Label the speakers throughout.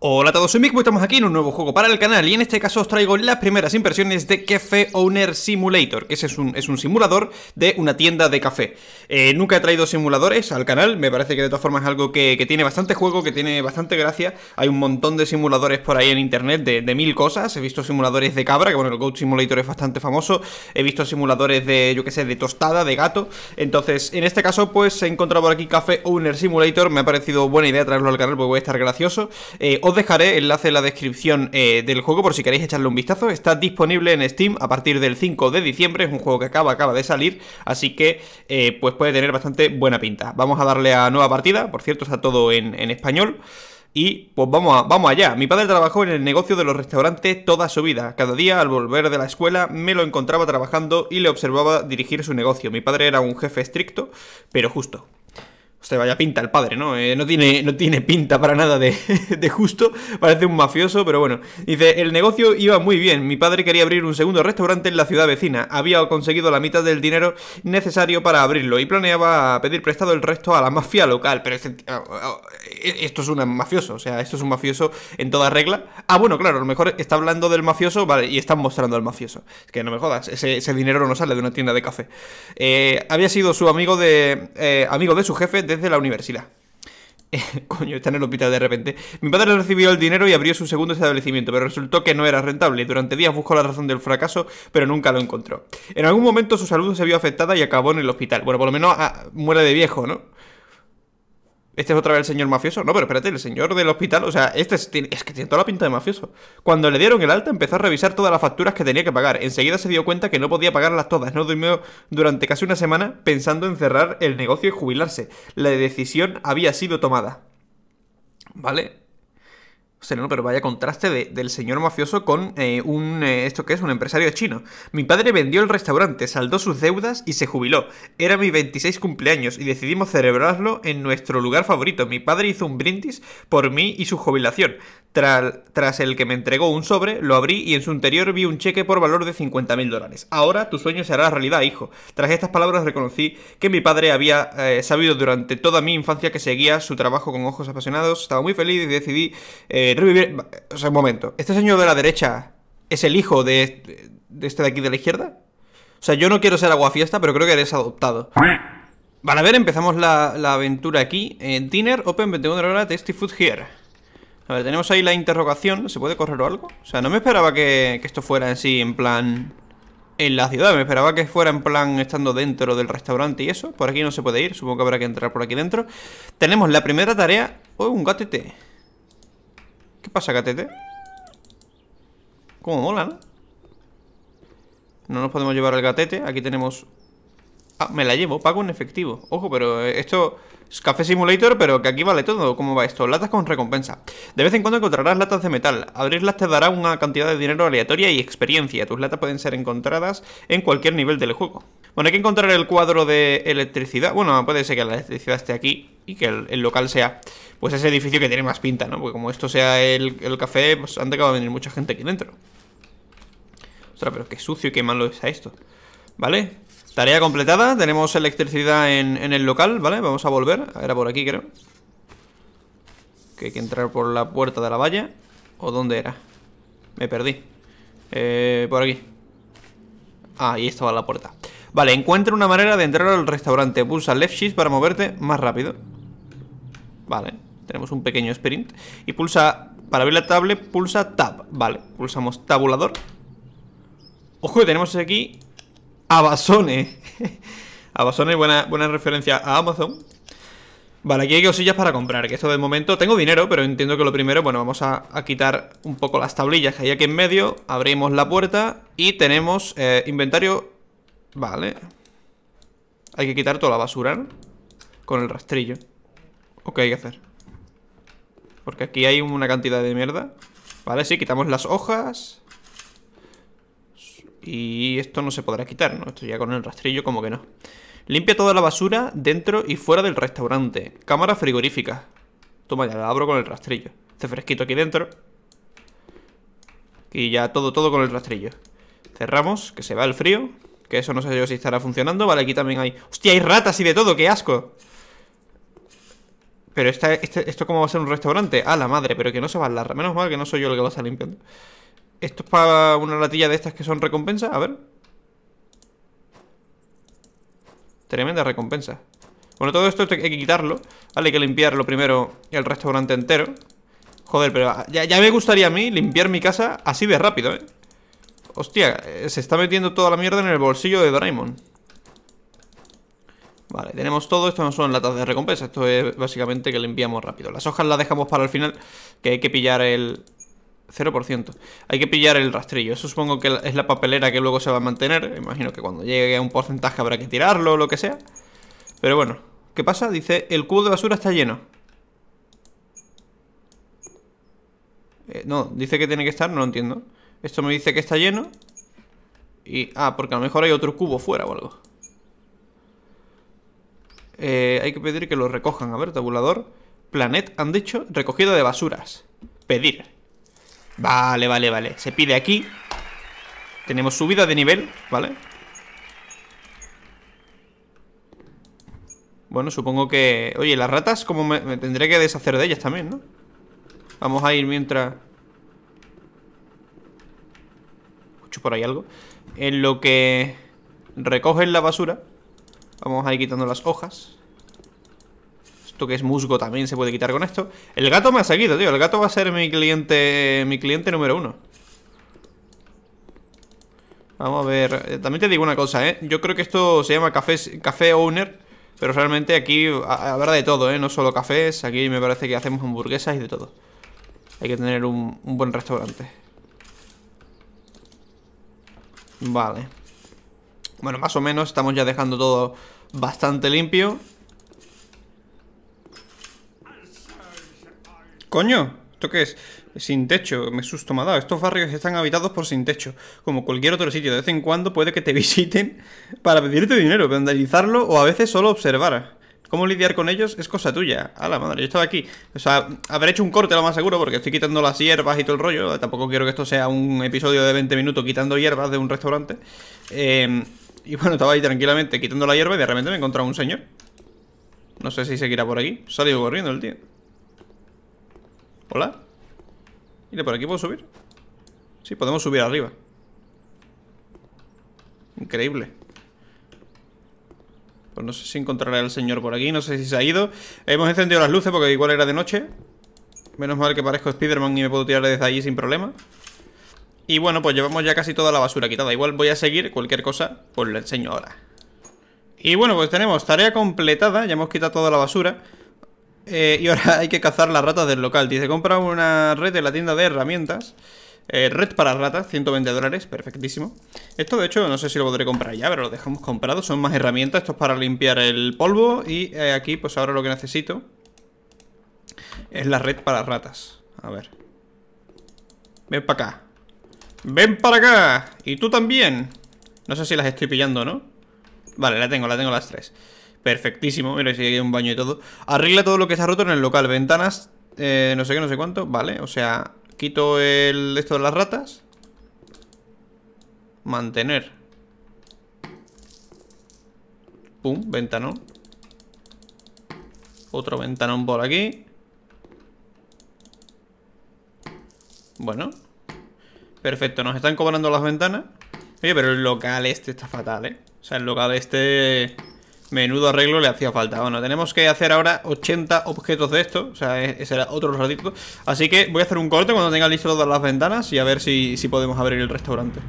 Speaker 1: Hola a todos, soy pues estamos aquí en un nuevo juego para el canal y en este caso os traigo las primeras impresiones de Café Owner Simulator que es un, es un simulador de una tienda de café eh, Nunca he traído simuladores al canal, me parece que de todas formas es algo que, tiene bastante juego, que tiene bastante gracia Hay un montón de simuladores por ahí en internet de, mil cosas, he visto simuladores de cabra, que bueno, el Goat Simulator es bastante famoso He visto simuladores de, yo que sé, de tostada, de gato Entonces, en este caso pues he encontrado por aquí Café Owner Simulator, me ha parecido buena idea traerlo al canal porque voy a estar gracioso eh, os dejaré enlace en la descripción eh, del juego por si queréis echarle un vistazo. Está disponible en Steam a partir del 5 de diciembre, es un juego que acaba, acaba de salir, así que eh, pues puede tener bastante buena pinta. Vamos a darle a nueva partida, por cierto está todo en, en español. Y pues vamos, a, vamos allá. Mi padre trabajó en el negocio de los restaurantes toda su vida. Cada día, al volver de la escuela, me lo encontraba trabajando y le observaba dirigir su negocio. Mi padre era un jefe estricto, pero justo. Usted vaya pinta el padre, ¿no? Eh, no, tiene, no tiene pinta para nada de, justo, parece un mafioso, pero bueno. Dice, el negocio iba muy bien, mi padre quería abrir un segundo restaurante en la ciudad vecina, había conseguido la mitad del dinero necesario para abrirlo y planeaba pedir prestado el resto a la mafia local, pero oh, oh, eh, esto es un mafioso, o sea, esto es un mafioso en toda regla. Ah, bueno, claro, a lo mejor está hablando del mafioso, vale, y están mostrando al mafioso. Es que no me jodas, ese, dinero no sale de una tienda de café. Eh, había sido su amigo de... amigo de su jefe desde la universidad. Eh, coño, está en el hospital de repente. Mi padre recibió el dinero y abrió su segundo establecimiento, pero resultó que no era rentable. Durante días buscó la razón del fracaso, pero nunca lo encontró. En algún momento su salud se vio afectada y acabó en el hospital. Bueno, por lo menos ah, muere de viejo, ¿no? Este es otra vez el señor mafioso. No, pero espérate, el señor del hospital. O sea, este es, es, que tiene toda la pinta de mafioso. Cuando le dieron el alta, empezó a revisar todas las facturas que tenía que pagar. Enseguida se dio cuenta que no podía pagarlas todas. No durmió durante casi una semana pensando en cerrar el negocio y jubilarse. La decisión había sido tomada. ¿Vale? O sea, no, pero vaya contraste del señor mafioso con eh, un, eh, esto que es, un empresario chino. Mi padre vendió el restaurante, saldó sus deudas y se jubiló. Era mi 26 cumpleaños y decidimos celebrarlo en nuestro lugar favorito. Mi padre hizo un brindis por mí y su jubilación. tras el que me entregó un sobre, lo abrí y en su interior vi un cheque por valor de 50 mil dólares. Ahora tu sueño será realidad, hijo. Tras estas palabras reconocí que mi padre había eh, sabido durante toda mi infancia que seguía su trabajo con ojos apasionados. Estaba muy feliz y decidí... Eh, eh, o sea, un momento. ¿Este señor de la derecha es el hijo de, este de aquí de la izquierda? O sea, yo no quiero ser aguafiesta, pero creo que eres adoptado. Vale, a ver, empezamos la, aventura aquí. dinner, open 21 horas, tasty food here. A ver, tenemos ahí la interrogación. ¿Se puede correr o algo? O sea, no me esperaba que, esto fuera en sí, en plan... En la ciudad, me esperaba que fuera en plan estando dentro del restaurante y eso. Por aquí no se puede ir, supongo que habrá que entrar por aquí dentro. Tenemos la primera tarea... ¡Oh, un gatete! ¿Qué pasa, Catete? ¿Cómo mola, ¿no? nos podemos llevar el gatete. Aquí tenemos... Ah, me la llevo. Pago en efectivo. Ojo, pero eh, esto... Es Café Simulator, pero que aquí vale todo. ¿Cómo va esto? Latas con recompensa. De vez en cuando encontrarás latas de metal. Abrirlas te dará una cantidad de dinero aleatoria y experiencia. Tus latas pueden ser encontradas en cualquier nivel del juego. Bueno, hay que encontrar el cuadro de electricidad. Bueno, puede ser que la electricidad esté aquí y que el local sea pues ese edificio que tiene más pinta, ¿no? Porque como esto sea el, café, pues han dejado de venir mucha gente aquí dentro. Ostras, pero qué sucio y qué malo es a esto. ¿Vale? Tarea completada, tenemos electricidad en, el local, ¿vale? Vamos a volver, era por aquí creo. Que hay que entrar por la puerta de la valla. ¿O dónde era? Me perdí. Eh, por aquí. Ah, ahí estaba la puerta. Vale, encuentra una manera de entrar al restaurante. Pulsa left shift para moverte más rápido. Vale tenemos un pequeño sprint, y pulsa, para abrir la tablet, pulsa tab, vale, pulsamos tabulador. Ojo, tenemos aquí Abasone. Abasone, buena, buena referencia a Amazon. Vale, aquí hay cosillas para comprar, que esto de momento tengo dinero, pero entiendo que lo primero, bueno, vamos a, quitar un poco las tablillas que hay aquí en medio, abrimos la puerta y tenemos eh, inventario, vale, hay que quitar toda la basura, Con el rastrillo, ¿qué hay que hacer. Porque aquí hay una cantidad de mierda Vale, sí, quitamos las hojas Y esto no se podrá quitar, ¿no? Esto ya con el rastrillo como que no Limpia toda la basura dentro y fuera del restaurante Cámara frigorífica Toma, ya la abro con el rastrillo Este fresquito aquí dentro Y ya todo, todo con el rastrillo Cerramos, que se va el frío Que eso no sé yo si estará funcionando Vale, aquí también hay... ¡Hostia, hay ratas y de todo! ¡Qué asco! Pero este, esto cómo va a ser un restaurante. A la madre, pero que no se va a la... Menos mal que no soy yo el que lo está limpiando. Esto es para una latilla de estas que son recompensas. A ver. Tremenda recompensa. Bueno, todo esto hay que quitarlo. Vale, hay que lo primero el restaurante entero. Joder, pero ya, ya me gustaría a mí limpiar mi casa así de rápido, ¿eh? Hostia, eh, se está metiendo toda la mierda en el bolsillo de Draymond. Vale, tenemos todo, esto no son latas de recompensa, esto es básicamente que le enviamos rápido. Las hojas las dejamos para el final, que hay que pillar el... 0%. Hay que pillar el rastrillo. Eso supongo que es la papelera que luego se va a mantener. Imagino que cuando llegue a un porcentaje habrá que tirarlo o lo que sea. Pero bueno, ¿qué pasa? Dice, el cubo de basura está lleno. Eh, no, dice que tiene que estar, no lo entiendo. Esto me dice que está lleno. Y, ah, porque a lo mejor hay otro cubo fuera o algo. Eh, hay que pedir que lo recojan. A ver, tabulador. Planet, han dicho. Recogida de basuras. Pedir. Vale, vale, vale. Se pide aquí. Tenemos subida de nivel, ¿vale? Bueno, supongo que... Oye, las ratas, como me... me tendré que deshacer de ellas también, ¿no? Vamos a ir mientras... Escucho por ahí algo. En lo que recogen la basura... Vamos a quitando las hojas Esto que es musgo también se puede quitar con esto El gato me ha seguido, tío El gato va a ser mi cliente mi cliente número uno Vamos a ver eh, También te digo una cosa, ¿eh? Yo creo que esto se llama café, café owner Pero realmente aquí habrá de todo, ¿eh? No solo cafés Aquí me parece que hacemos hamburguesas y de todo Hay que tener un, un buen restaurante Vale bueno, más o menos estamos ya dejando todo bastante limpio. ¡Coño! ¿Esto qué es? Sin techo, me susto me Estos barrios están habitados por sin techo, como cualquier otro sitio. De vez en cuando puede que te visiten para pedirte dinero, vandalizarlo o a veces solo observar. Cómo lidiar con ellos es cosa tuya. A la madre, yo estaba aquí. O sea, haber hecho un corte lo más seguro porque estoy quitando las hierbas y todo el rollo. Tampoco quiero que esto sea un episodio de 20 minutos quitando hierbas de un restaurante. Eh, y bueno, estaba ahí tranquilamente quitando la hierba y de repente me he un señor. No sé si seguirá por aquí. Salió corriendo el tío. Hola. de por aquí puedo subir. Sí, podemos subir arriba. Increíble. Pues no sé si encontrará al señor por aquí. No sé si se ha ido. Hemos encendido las luces porque igual era de noche. Menos mal que parezco Spiderman y me puedo tirar desde allí sin problema. Y bueno, pues llevamos ya casi toda la basura quitada. Igual voy a seguir cualquier cosa, pues lo enseño ahora. Y bueno, pues tenemos tarea completada, ya hemos quitado toda la basura. Eh, y ahora hay que cazar las ratas del local. Dice, compra una red de la tienda de herramientas. Eh, red para ratas, 120 dólares, perfectísimo. Esto de hecho no sé si lo podré comprar ya, pero lo dejamos comprado. Son más herramientas, esto es para limpiar el polvo. Y eh, aquí pues ahora lo que necesito es la red para ratas. A ver. Ven para acá. ¡Ven para acá! ¡Y tú también! No sé si las estoy pillando, ¿no? Vale, la tengo, la tengo las tres Perfectísimo, mira, si hay un baño y todo Arregla todo lo que está roto en el local Ventanas, eh, no sé qué, no sé cuánto Vale, o sea, quito el esto de las ratas Mantener Pum, ventanón Otro ventanón por aquí Bueno Perfecto, nos están cobrando las ventanas. Oye, pero el local este está fatal, ¿eh? O sea, el local este... Menudo arreglo le hacía falta. Bueno, tenemos que hacer ahora 80 objetos de esto. O sea, e-, ese era otro ratito. Así que voy a hacer un corte cuando tenga listo todas las ventanas y a ver si, si podemos abrir el restaurante.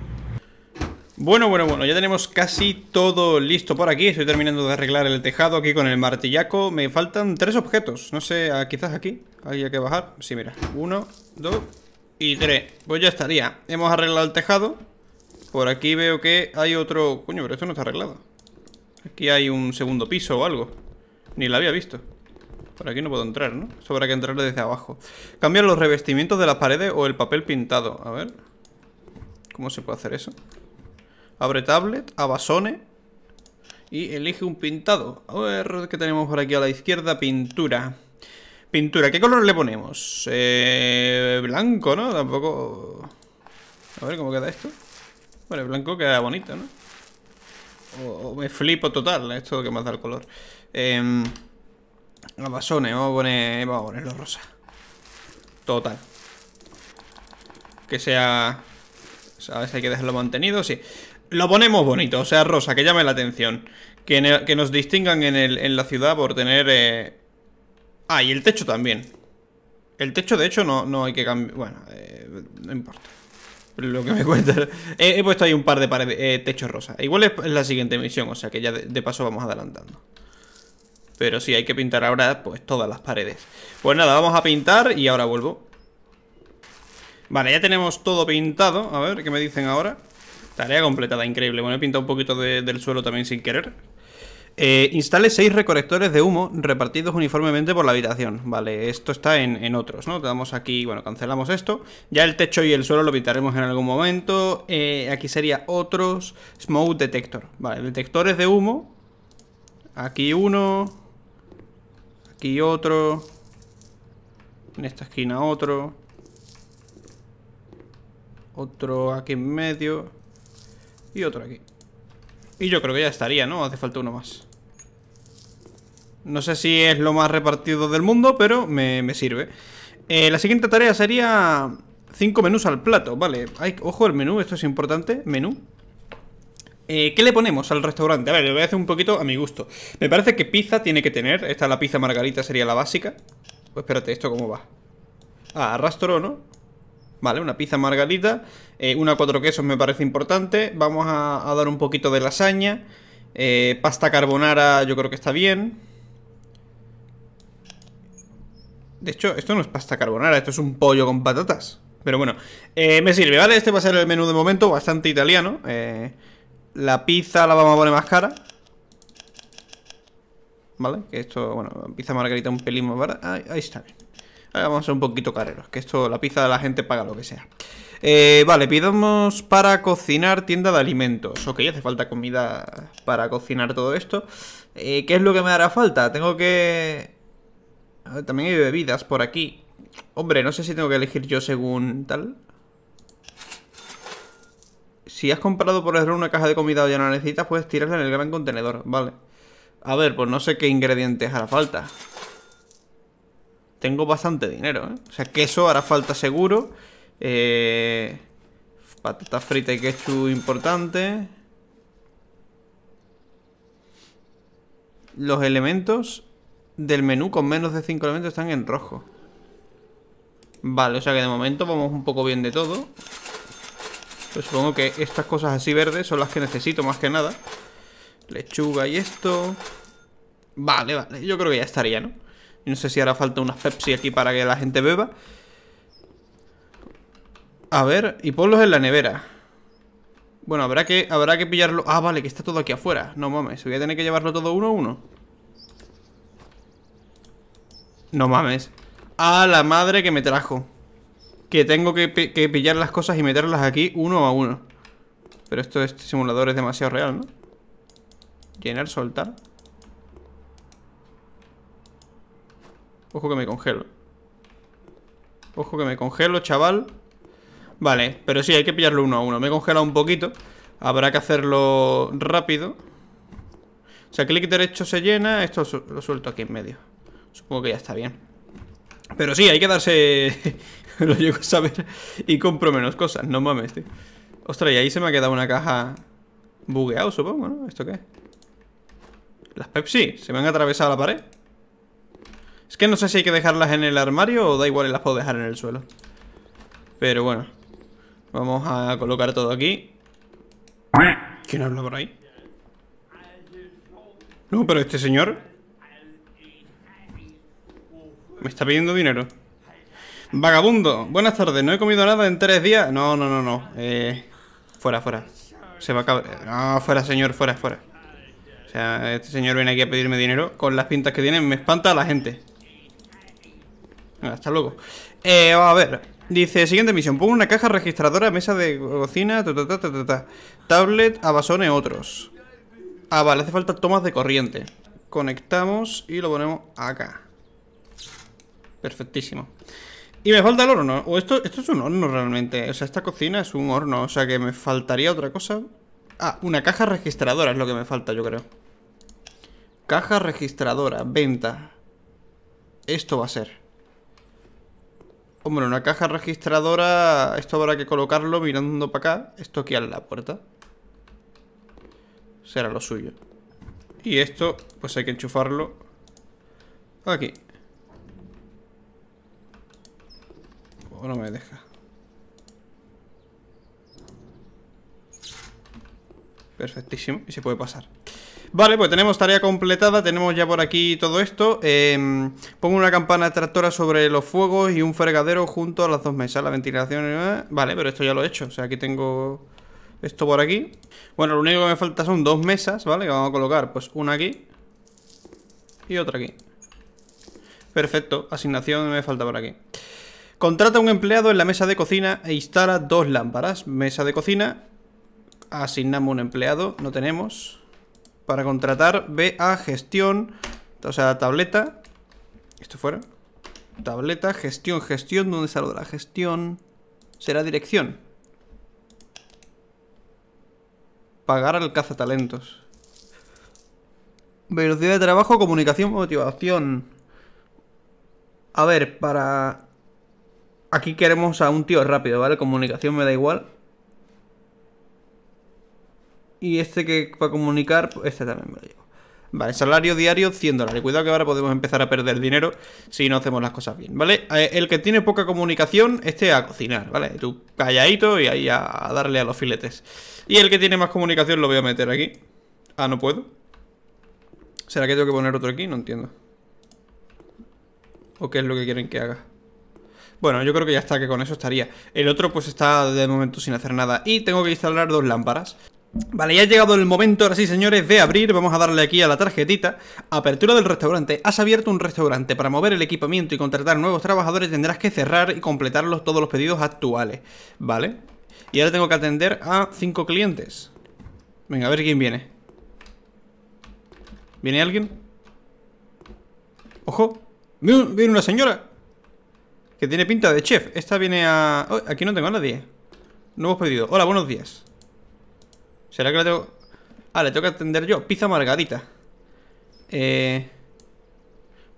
Speaker 1: Bueno, bueno, bueno, ya tenemos casi todo listo por aquí. Estoy terminando de arreglar el tejado aquí con el martillaco. Me faltan tres objetos. No sé, ah, quizás aquí. Hay que bajar. Sí, mira. Uno, dos, y 3 Pues ya estaría Hemos arreglado el tejado Por aquí veo que hay otro... Coño, pero esto no está arreglado Aquí hay un segundo piso o algo Ni la había visto por aquí no puedo entrar, ¿no? Sobra que entrar desde abajo. Cambiar los revestimientos de las paredes o el papel pintado. A ver. ¿Cómo se puede hacer eso? Abre tablet, abasone. Y elige un pintado. A ver, ¿qué tenemos por aquí a la izquierda? Pintura. Pintura, ¿qué color le ponemos? Eh, blanco, ¿no? Tampoco... A ver cómo queda esto. Bueno, el blanco queda bonito, ¿no? O, me flipo total, ¿eh? esto que más da el color. Eh, em, los vamos a poner... Vamos ponerlo rosa. Total. Que sea... ¿Sabes? Hay que dejarlo mantenido, sí. Lo ponemos bonito, o sea, rosa, que llame la atención. Que, nos distingan en, la ciudad por tener... Eh, Ah, y el techo también. El techo, de hecho, no, no hay que cambiar. Bueno, eh, no importa. Lo que me cuenta. He, puesto ahí un par de paredes, eh, techos rosa. Igual es la siguiente misión, o sea que ya de, paso vamos adelantando. Pero sí, hay que pintar ahora pues todas las paredes. Pues nada, vamos a pintar y ahora vuelvo. Vale, ya tenemos todo pintado. A ver, ¿qué me dicen ahora? Tarea completada, increíble. Bueno, he pintado un poquito del suelo también sin querer. Eh, instale 6 recolectores de humo repartidos uniformemente por la habitación. Vale, esto está en, otros, ¿no? Te damos aquí, bueno, cancelamos esto. Ya el techo y el suelo lo pintaremos en algún momento. Eh, aquí sería otros. Smoke detector. Vale, detectores de humo. Aquí uno. Aquí otro. En esta esquina otro. Otro aquí en medio. Y otro aquí. Y yo creo que ya estaría, ¿no? Hace falta uno más. No sé si es lo más repartido del mundo, pero me, sirve. Eh, la siguiente tarea sería 5 menús al plato, vale. ojo el menú, esto es importante. Menú. Eh, ¿Qué le ponemos al restaurante? A ver, le voy a hacer un poquito a mi gusto. Me parece que pizza tiene que tener. Esta la pizza margarita sería la básica. Pues espérate, ¿esto cómo va? Ah, arrastro, ¿no? Vale, una pizza margarita. Eh, una una cuatro quesos me parece importante. Vamos a, dar un poquito de lasaña. pasta carbonara yo creo que está bien. De hecho, esto no es pasta carbonara, esto es un pollo con patatas. Pero bueno, eh, me sirve, ¿vale? Este va a ser el menú de momento, bastante italiano. Eh, la pizza la vamos a poner más cara. ¿Vale? Que esto, bueno, pizza margarita un pelín más barata. Ahí, está bien. vamos a ser un poquito careros, que esto, la pizza de la gente paga lo que sea. Eh, vale, pidamos para cocinar tienda de alimentos. Ok, hace falta comida para cocinar todo esto. ¿Qué es lo que me hará falta? Tengo que también hay bebidas por aquí. Hombre, no sé si tengo que elegir yo según tal. Si has comprado por error una caja de comida o ya no la necesitas, puedes tirarla en el gran contenedor. Vale. A ver, pues no sé qué ingredientes hará falta. Tengo bastante dinero, ¿eh? O sea, queso hará falta seguro. Eh... fritas frita y queso importante. Los elementos del menú con menos de 5 elementos están en rojo. Vale, o sea que de momento vamos un poco bien de todo. Pues supongo que estas cosas así verdes son las que necesito más que nada. Lechuga y esto. Vale, vale, yo creo que ya estaría, ¿no? No sé si hará falta una Pepsi aquí para que la gente beba. A ver, y ponlos en la nevera. Bueno, habrá que, habrá que pillarlo... Ah, vale, que está todo aquí afuera. No mames, voy a tener que llevarlo todo uno a uno. No mames. A la madre que me trajo. Que tengo que, pillar las cosas y meterlas aquí uno a uno. Pero esto, este simulador es demasiado real, ¿no? Llenar, soltar. Ojo que me congelo. Ojo que me congelo, chaval. Vale, pero sí, hay que pillarlo uno a uno. Me he congelado un poquito. Habrá que hacerlo rápido. O sea, clic derecho se llena. Esto lo suelto aquí en medio. Supongo que ya está bien. Pero sí, hay que darse... Lo llego a saber y compro menos cosas, no mames, tío. Ostras, y ahí se me ha quedado una caja bugueado, supongo, ¿no? ¿Esto qué Las Pepsi, se me han atravesado la pared. Es que no sé si hay que dejarlas en el armario o da igual y las puedo dejar en el suelo. Pero bueno. Vamos a colocar todo aquí. ¿Quién habla por ahí? No, pero este señor me está pidiendo dinero. Vagabundo, buenas tardes. No he comido nada en tres días. No, no, no, no. Eh, fuera, fuera. Se va a acabar. Eh, no, fuera, señor, fuera, fuera. O sea, este señor viene aquí a pedirme dinero. Con las pintas que tiene, me espanta a la gente. Hasta luego. Eh, a ver. Dice, siguiente misión. pongo una caja registradora, mesa de cocina, tablet, abasones, otros. Ah, vale, hace falta tomas de corriente. Conectamos y lo ponemos acá. Perfectísimo. Y me falta el horno. O esto, esto es un horno realmente. O sea, esta cocina es un horno. O sea, que me faltaría otra cosa. Ah, una caja registradora es lo que me falta, yo creo. Caja registradora, venta. Esto va a ser. Hombre, una caja registradora... Esto habrá que colocarlo mirando para acá. Esto aquí a la puerta. Será lo suyo. Y esto, pues hay que enchufarlo aquí. no me deja. Perfectísimo. Y se puede pasar. Vale, pues tenemos tarea completada, tenemos ya por aquí todo esto. Em, pongo una campana tractora sobre los fuegos y un fregadero junto a las dos mesas, la ventilación... vale, pero esto ya lo he hecho, o sea, aquí tengo esto por aquí. Bueno, lo único que me falta son dos mesas, ¿vale? Que vamos a colocar, pues una aquí y otra aquí. Perfecto, asignación me falta por aquí. Contrata un empleado en la mesa de cocina e instala dos lámparas. Mesa de cocina. Asignamos un empleado. No tenemos. Para contratar, ve a gestión. O sea, tableta. Esto fuera. Tableta, gestión, gestión. ¿Dónde está lo de la gestión? Será dirección. Pagar al cazatalentos. Velocidad de trabajo, comunicación, motivación. A ver, para Aquí queremos a un tío rápido, ¿vale? Comunicación me da igual. Y este que va a comunicar, pues, este también me lo llevo. Vale, salario diario 100 dólares. Cuidado que ahora podemos empezar a perder dinero si no hacemos las cosas bien, ¿vale? Eh, el que tiene poca comunicación, este a cocinar, ¿vale? Tú calladito y ahí a darle a los filetes. Y el que tiene más comunicación lo voy a meter aquí. Ah, no puedo. ¿Será que tengo que poner otro aquí? No entiendo. ¿O qué es lo que quieren que haga? Bueno, yo creo que ya está, que con eso estaría. El otro pues está de momento sin hacer nada. Y tengo que instalar dos lámparas. Vale, ya ha llegado el momento, ahora sí señores, de abrir, vamos a darle aquí a la tarjetita Apertura del restaurante, has abierto un restaurante Para mover el equipamiento y contratar nuevos trabajadores tendrás que cerrar y completar todos los pedidos actuales Vale, y ahora tengo que atender a cinco clientes Venga, a ver quién viene ¿Viene alguien? ¡Ojo! ¡Viene una señora! Que tiene pinta de chef. Esta viene a... Oh, aquí no tengo a nadie. Nuevos pedidos. Hola, buenos días. ¿Será que la tengo...? Ah, le tengo que atender yo. Pizza amargadita Eh...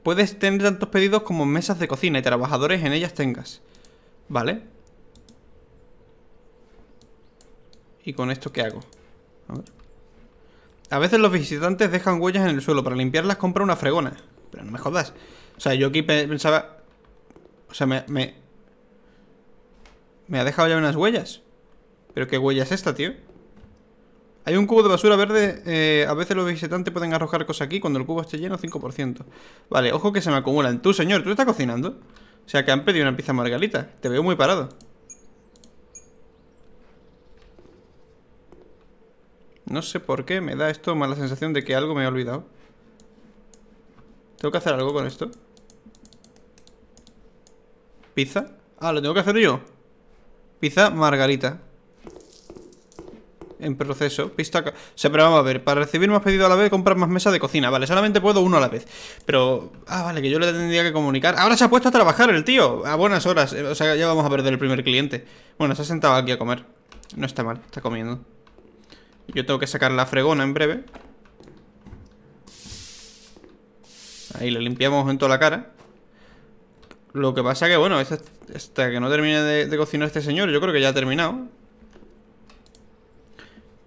Speaker 1: Puedes tener tantos pedidos como mesas de cocina y trabajadores en ellas tengas. Vale. ¿Y con esto qué hago? A A veces los visitantes dejan huellas en el suelo. Para limpiarlas compra una fregona. Pero no me jodas. O sea, yo aquí pensaba... O sea, me, me... ha dejado ya unas huellas. ¿Pero qué huella es esta, tío? Hay un cubo de basura verde. Eh, a veces los visitantes pueden arrojar cosas aquí cuando el cubo esté lleno, 5%. Vale, ojo que se me acumulan. Tú, señor, ¿tú estás cocinando? O sea, que han pedido una pizza margarita. Te veo muy parado. No sé por qué me da esto más la sensación de que algo me he olvidado. ¿Tengo que hacer algo con esto? ¿Pizza? Ah, ¿lo tengo que hacer yo? Pizza margarita en proceso. Pista. O sea, vamos a ver. Para recibir más pedidos a la vez, comprar más mesas de cocina. Vale, solamente puedo uno a la vez. Pero. Ah, vale, que yo le tendría que comunicar. Ahora se ha puesto a trabajar el tío. A buenas horas. Eh, o sea, ya vamos a perder el primer cliente. Bueno, se ha sentado aquí a comer. No está mal, está comiendo. Yo tengo que sacar la fregona en breve. Ahí le limpiamos en toda la cara. Lo que pasa que, bueno, Hasta que no termine de, cocinar este señor, yo creo que ya ha terminado.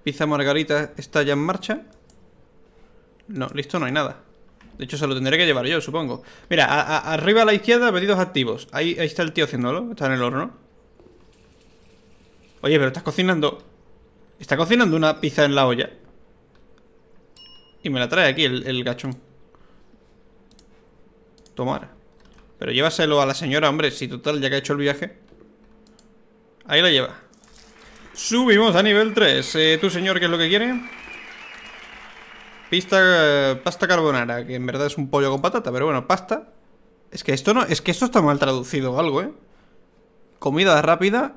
Speaker 1: Pizza margarita está ya en marcha. No, listo, no hay nada. De hecho, se lo tendré que llevar yo, supongo. Mira, arriba a la izquierda, pedidos activos. Ahí, está el tío haciéndolo. Está en el horno. Oye, pero estás cocinando... Está cocinando una pizza en la olla. Y me la trae aquí el, el gachón. Tomar. Pero llévaselo a la señora, hombre Si total, ya que ha hecho el viaje Ahí la lleva Subimos a nivel 3 eh, Tú, ¿Tu señor qué es lo que quiere? Pista, eh, pasta carbonara Que en verdad es un pollo con patata Pero bueno, pasta Es que esto no, es que esto está mal traducido o algo, eh Comida rápida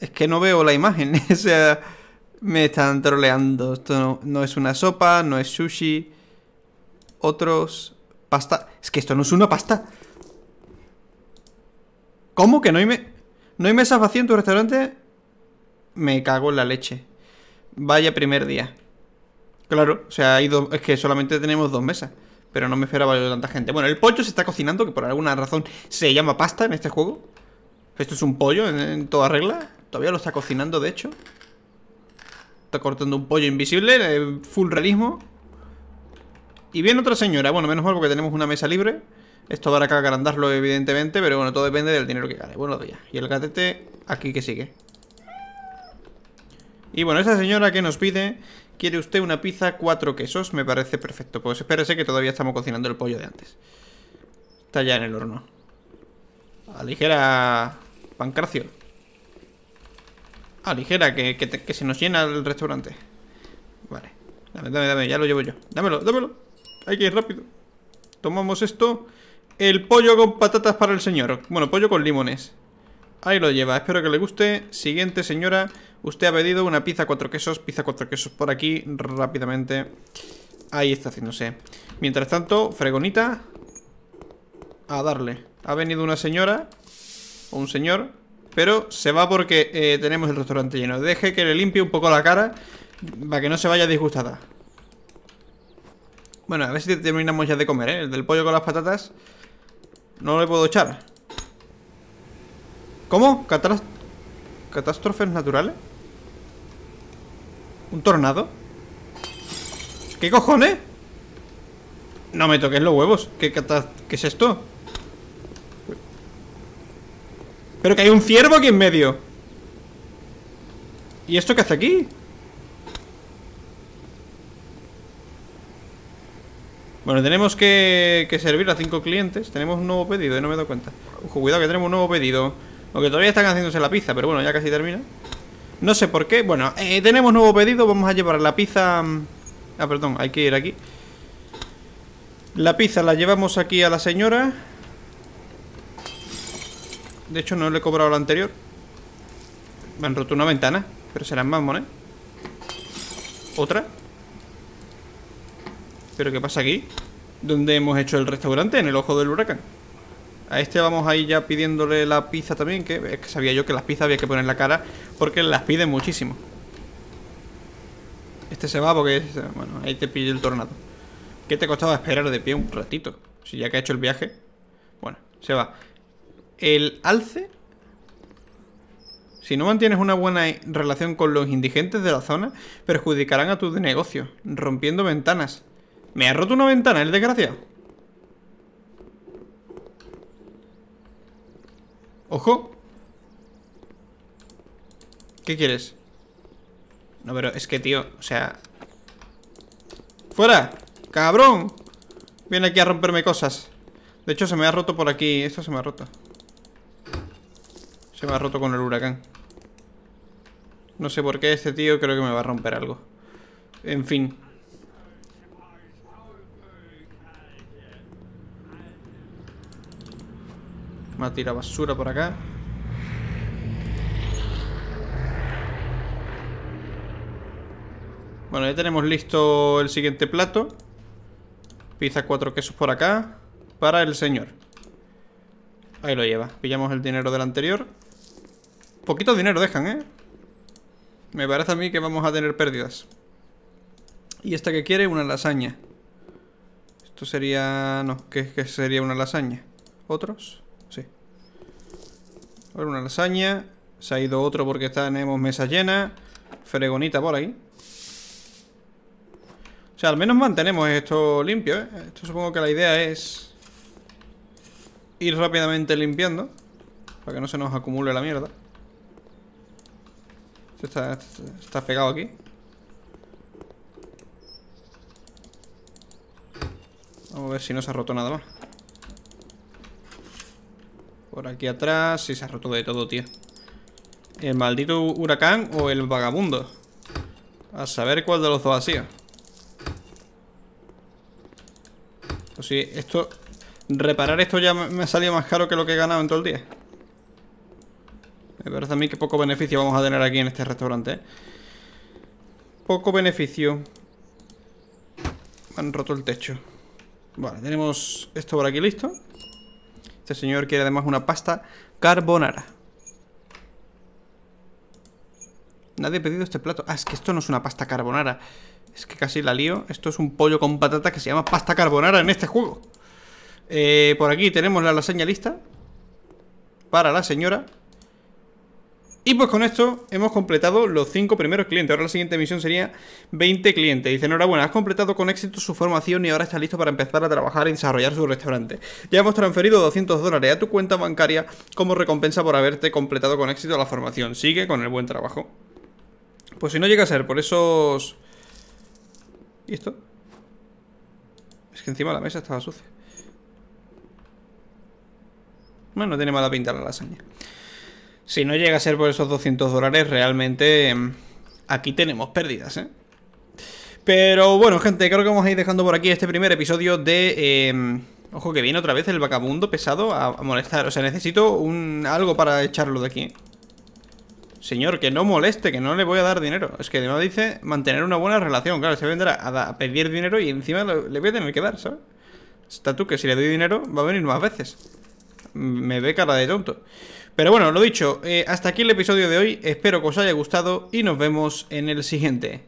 Speaker 1: Es que no veo la imagen O sea, me están troleando Esto no es una sopa, no es sushi Otros Pasta. Es que esto no es una pasta. ¿Cómo que no hay, me... no hay mesas vacías en tu restaurante? Me cago en la leche. Vaya primer día. Claro, o sea, hay es que solamente tenemos dos mesas. Pero no me esperaba yo tanta gente. Bueno, el pollo se está cocinando, que por alguna razón se llama pasta en este juego. Esto es un pollo en, toda regla. Todavía lo está cocinando, de hecho. Está cortando un pollo invisible, eh, full realismo. Y bien otra señora. Bueno, menos mal porque tenemos una mesa libre. Esto dará que agrandarlo, evidentemente, pero bueno, todo depende del dinero que gane. Buenos días. Y el gatete aquí que sigue. Y bueno, esa señora que nos pide, quiere usted una pizza, cuatro quesos, me parece perfecto. Pues espérese que todavía estamos cocinando el pollo de antes. Está ya en el horno. Aligera, Pancracio. A ligera, que, que se nos llena el restaurante. Vale. Dame, dame, dame, ya lo llevo yo. Dámelo, dámelo. Hay que ir rápido. Tomamos esto. El pollo con patatas para el señor. Bueno, pollo con limones. Ahí lo lleva, espero que le guste. Siguiente, señora. Usted ha pedido una pizza cuatro quesos. Pizza cuatro quesos por aquí, rápidamente. Ahí está haciéndose. Mientras tanto, fregonita. A darle. Ha venido una señora. O un señor. Pero se va porque eh, tenemos el restaurante lleno. Deje que le limpie un poco la cara. Para que no se vaya disgustada. Bueno, a ver si terminamos ya de comer, ¿eh? El del pollo con las patatas No le puedo echar ¿Cómo? ¿Catástrofes naturales? ¿Un tornado? ¿Qué cojones? No me toques los huevos ¿Qué, ¿Qué es esto? Pero que hay un ciervo aquí en medio ¿Y esto qué hace aquí? Bueno, tenemos que, servir a cinco clientes. Tenemos un nuevo pedido, ¿eh? no me he dado cuenta. Ojo, cuidado que tenemos un nuevo pedido. Aunque todavía están haciéndose la pizza, pero bueno, ya casi termina. No sé por qué. Bueno, eh, tenemos nuevo pedido. Vamos a llevar la pizza... Mm, ah, perdón, hay que ir aquí. La pizza la llevamos aquí a la señora. De hecho, no le he cobrado la anterior. Me han roto una ventana, pero serán más monedas. ¿eh? ¿Otra? ¿Pero qué pasa aquí? ¿Dónde hemos hecho el restaurante? En el ojo del huracán. A este vamos ahí ya pidiéndole la pizza también, que es que sabía yo que las pizzas había que poner la cara porque las piden muchísimo. Este se va porque, bueno, ahí te pillo el tornado. ¿Qué te costaba esperar de pie un ratito? Si ya que ha hecho el viaje. Bueno, se va. El alce si no mantienes una buena relación con los indigentes de la zona, perjudicarán a tu negocio, rompiendo ventanas, me ha roto una ventana, el desgracia Ojo ¿Qué quieres? No, pero es que, tío, o sea ¡Fuera! ¡Cabrón! Viene aquí a romperme cosas De hecho, se me ha roto por aquí Esto se me ha roto Se me ha roto con el huracán No sé por qué este tío creo que me va a romper algo En fin Tira basura por acá. Bueno, ya tenemos listo el siguiente plato. Pizza cuatro quesos por acá. Para el señor. Ahí lo lleva. Pillamos el dinero del anterior. Poquito dinero dejan, ¿eh? Me parece a mí que vamos a tener pérdidas. Y esta que quiere, una lasaña. Esto sería... No, ¿qué que sería una lasaña. ¿Otros? Ahora una lasaña. Se ha ido otro porque tenemos mesa llena. Fregonita por ahí O sea, al menos mantenemos esto limpio, ¿eh? Esto supongo que la idea es... Ir rápidamente limpiando. Para que no se nos acumule la mierda. Esto está pegado aquí. Vamos a ver si no se ha roto nada más. Por aquí atrás. Sí, se ha roto de todo, tío. ¿El maldito huracán o el vagabundo? A saber cuál de los dos ha sido. Pues sí, esto... Reparar esto ya me ha salido más caro que lo que he ganado en todo el día. Me parece a mí que poco beneficio vamos a tener aquí en este restaurante. ¿eh? Poco beneficio. Me han roto el techo. Vale, tenemos esto por aquí listo. Este señor quiere además una pasta carbonara. Nadie ha pedido este plato. Ah, es que esto no es una pasta carbonara. Es que casi la lío. Esto es un pollo con patata que se llama pasta carbonara en este juego. Eh, por aquí tenemos la lasaña lista. Para la señora. Y pues con esto hemos completado los 5 primeros clientes. Ahora la siguiente misión sería 20 clientes. Dice, enhorabuena, has completado con éxito su formación y ahora estás listo para empezar a trabajar y desarrollar su restaurante. Ya hemos transferido 200 dólares a tu cuenta bancaria como recompensa por haberte completado con éxito la formación. Sigue con el buen trabajo. Pues si no llega a ser por esos... ¿Y esto? Es que encima la mesa estaba sucia. Bueno, no tiene mala pinta la lasaña. Si no llega a ser por esos 200 dólares, realmente em, aquí tenemos pérdidas, ¿eh? Pero bueno, gente, creo que vamos a ir dejando por aquí este primer episodio de... Em, ojo, que viene otra vez el vagabundo pesado a, molestar. O sea, necesito un, algo para echarlo de aquí. Señor, que no moleste, que no le voy a dar dinero. Es que nuevo dice mantener una buena relación. Claro, se vendrá a, pedir dinero y encima le voy a tener que dar, ¿sabes? Está tú que si le doy dinero va a venir más veces. Me ve cara de tonto. Pero bueno, lo dicho, eh, hasta aquí el episodio de hoy, espero que os haya gustado y nos vemos en el siguiente.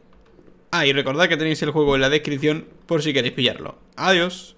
Speaker 1: Ah, y recordad que tenéis el juego en la descripción por si queréis pillarlo. Adiós.